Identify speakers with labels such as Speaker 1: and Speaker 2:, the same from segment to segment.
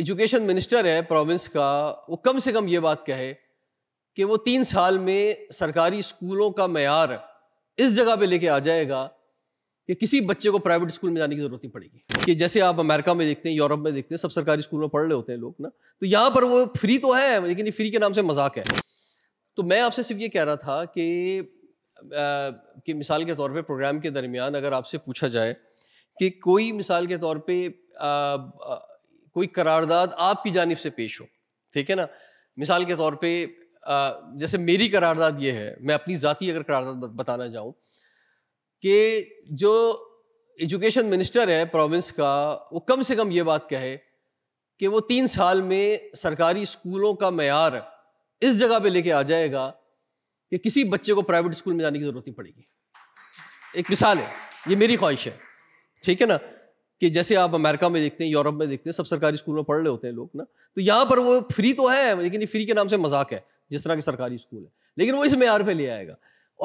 Speaker 1: education minister है province का वो कम से कम ये बात कहे कि वो तीन साल में सरकारी स्कूलों का मैार इस जगह पे लेके आ जाएगा कि किसी बच्चे को प्राइवेट स्कूल में जाने की ज़रूरत नहीं पड़ेगी कि जैसे आप अमेरिका में देखते हैं यूरोप में देखते हैं सब सरकारी स्कूल में पढ़ रहे होते हैं लोग ना तो यहाँ पर वो फ्री तो है लेकिन ये फ्री के नाम से मजाक है तो मैं आपसे सिर्फ ये कह रहा था कि कि मिसाल के तौर पर प्रोग्राम के दरमियान अगर आपसे पूछा जाए कि कोई मिसाल के तौर पर कोई करारदाद आपकी जानब से पेश हो ठीक है ना मिसाल के तौर पे जैसे मेरी करारदाद ये है मैं अपनी ज़ाती अगर करारदाद बताना चाहूँ कि जो एजुकेशन मिनिस्टर है प्रोविंस का वो कम से कम ये बात कहे कि वो तीन साल में सरकारी स्कूलों का मैार इस जगह पे लेके आ जाएगा कि किसी बच्चे को प्राइवेट स्कूल में जाने की ज़रूरत नहीं पड़ेगी एक मिसाल है ये मेरी ख्वाहिश है ठीक है ना कि जैसे आप अमेरिका में देखते हैं यूरोप में देखते हैं सब सरकारी स्कूल में पढ़ रहे होते हैं लोग ना तो यहाँ पर वो फ्री तो है लेकिन ये फ्री के नाम से मजाक है जिस तरह के सरकारी स्कूल है लेकिन वो इस मैार पर ले आएगा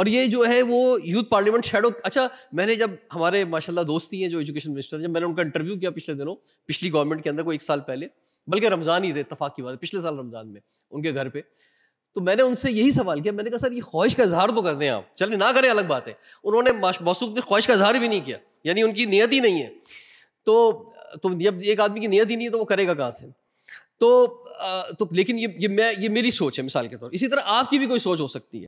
Speaker 1: और ये जो है वो यूथ पार्लियामेंट शेडो अच्छा मैंने जब हमारे माशाल्लाह दोस्ती हैं जो एजुकेशन मिनिस्टर जब मैंने उनका इंटरव्यू किया पिछले दिनों पिछली गवर्नमेंट के अंदर कोई एक साल पहले बल्कि रमज़ान ही रहे इतफाक़ की बात पिछले साल रमज़ान में उनके घर पे तो मैंने उनसे यही सवाल किया मैंने कहा सर ये ख्वाहिश का इजहार तो कर दें आप चले ना करें अलग बात है उन्होंने मौसू ने ख्वाहिश का इजहार भी नहीं किया यानी उनकी नीयत ही नहीं है तो तो जब एक आदमी की नीयत ही नहीं है तो वो करेगा कहाँ से तो तो लेकिन ये ये मैं ये मेरी सोच है मिसाल के तौर इसी तरह आपकी भी कोई सोच हो सकती है